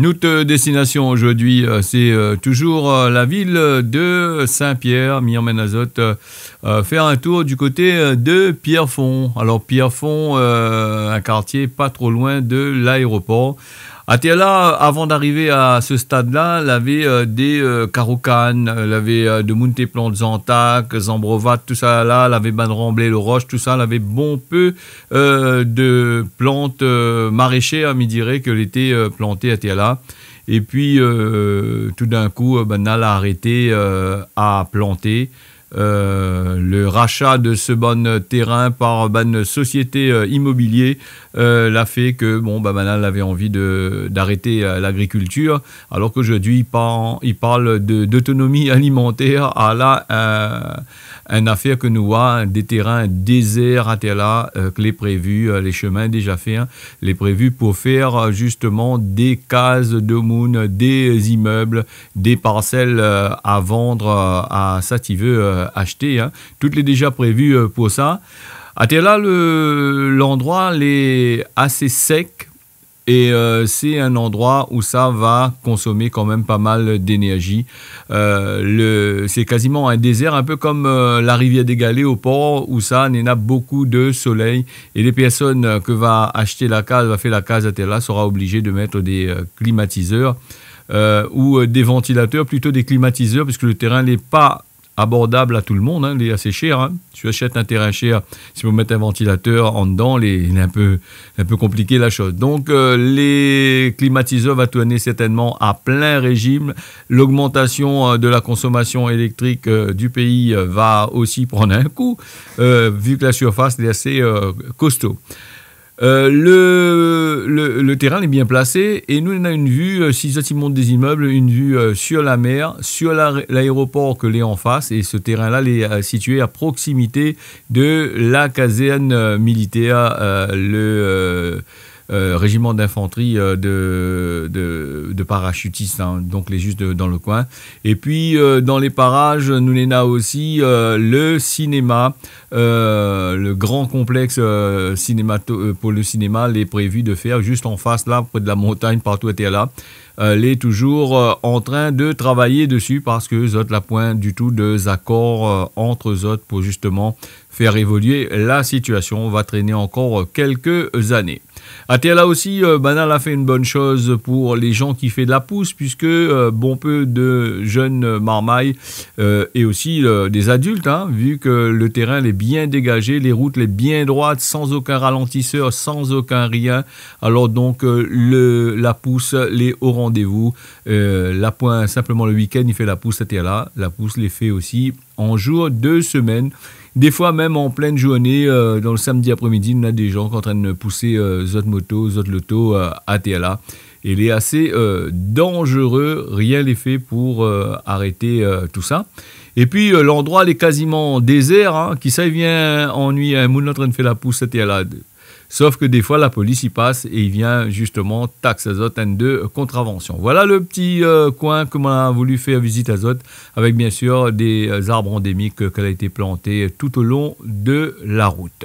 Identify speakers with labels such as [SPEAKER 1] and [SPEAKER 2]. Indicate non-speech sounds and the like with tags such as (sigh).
[SPEAKER 1] Notre destination aujourd'hui, euh, c'est euh, toujours euh, la ville de Saint-Pierre, mire faire un tour du côté de Pierrefonds. Alors Pierrefonds, un quartier pas trop loin de l'aéroport. Atella, avant d'arriver à ce stade-là, l'avait avait euh, des caroucanes, euh, elle euh, l'avait euh, de plantes de Zantac, Zambrovat, tout ça là, l'avait Ban remblé, le Roche, tout ça, l'avait bon peu de plantes maraîchères, à hein, me dirait, que planté à Atella. Et puis, tout d'un coup, ben, a arrêté à planter. Euh, le rachat de ce bon terrain par une société euh, immobilière euh, l'a fait que bon bah Manal avait envie de d'arrêter l'agriculture alors qu'aujourd'hui il parle, il d'autonomie (laughs) alimentaire ah à la euh, une affaire que nous avons, hein, des terrains déserts à Tela que les prévus les chemins déjà faits hein, les prévus pour faire justement des cases de moon des immeubles des parcelles à vendre à Sativeux euh, acheter. toutes hein. Tout est déjà prévu euh, pour ça. À là, l'endroit est assez sec et euh, c'est un endroit où ça va consommer quand même pas mal d'énergie. c'est quasiment un désert, un peu comme la rivière des Galets au port, où ça n'a beaucoup de soleil. Et les personnes que va acheter la case, va faire la case à Terla, sera obligée de mettre des climatiseurs ou des ventilateurs, plutôt des climatiseurs, puisque le terrain n'est pas abordable à tout le monde. Hein, il est assez cher. Hein. Tu achètes un terrain cher, si vous mettez un ventilateur en dedans, il est un peu, un peu compliqué la chose. Donc euh, les climatiseurs vont tourner certainement à plein régime. L'augmentation euh, de la consommation électrique euh, du pays va aussi prendre un coup, vu que la surface est assez costaud. Euh, le, le, terrain est bien placé et nous on a une vue, euh, si monte des immeubles, une vue euh, sur la mer, sur l'aéroport que l'est en face et ce terrain-là est situé à proximité de la caserne militaire, le euh, régiment d'infanterie euh, de, parachutistes, hein, donc les justes dans le coin. Et puis euh, dans les parages, nous Nounena aussi, le cinéma, le grand complexe cinémato pour le cinéma, les prévu de faire juste en face là, près de la montagne, partout était là. Elle est toujours en train de travailler dessus parce que Zot la point du tout des accords entre Zot pour justement faire évoluer la situation. On va traîner encore quelques années là aussi, euh, Banal a fait une bonne chose pour les gens qui font de la pousse, puisque euh, bon peu de jeunes marmailles euh, et aussi des adultes, hein, vu que le terrain est bien dégagé, les routes les bien droites, sans aucun ralentisseur, sans aucun rien. Alors donc, la pousse, les au rendez-vous. la pointe, simplement le week-end, il fait la pousse là, La pousse les fait aussi en jour deux semaines. Des fois, même en pleine journée, euh, dans le samedi après-midi, on a des gens qui sont en train de pousser euh, motos, Moto, Zot à euh, TLA. il est assez euh, dangereux, rien n'est fait pour arrêter tout ça. Et puis l'endroit est quasiment désert, hein, qui ça vient ennuyer un hein. moulin en train de faire la pousse à TLA Sauf que des fois, la police y passe et il vient justement taxer azote N2 euh, contravention. Voilà le petit euh, coin que m'a voulu faire visite azote avec bien sûr des euh, arbres endémiques qu'elle a été plantée tout au long de la route.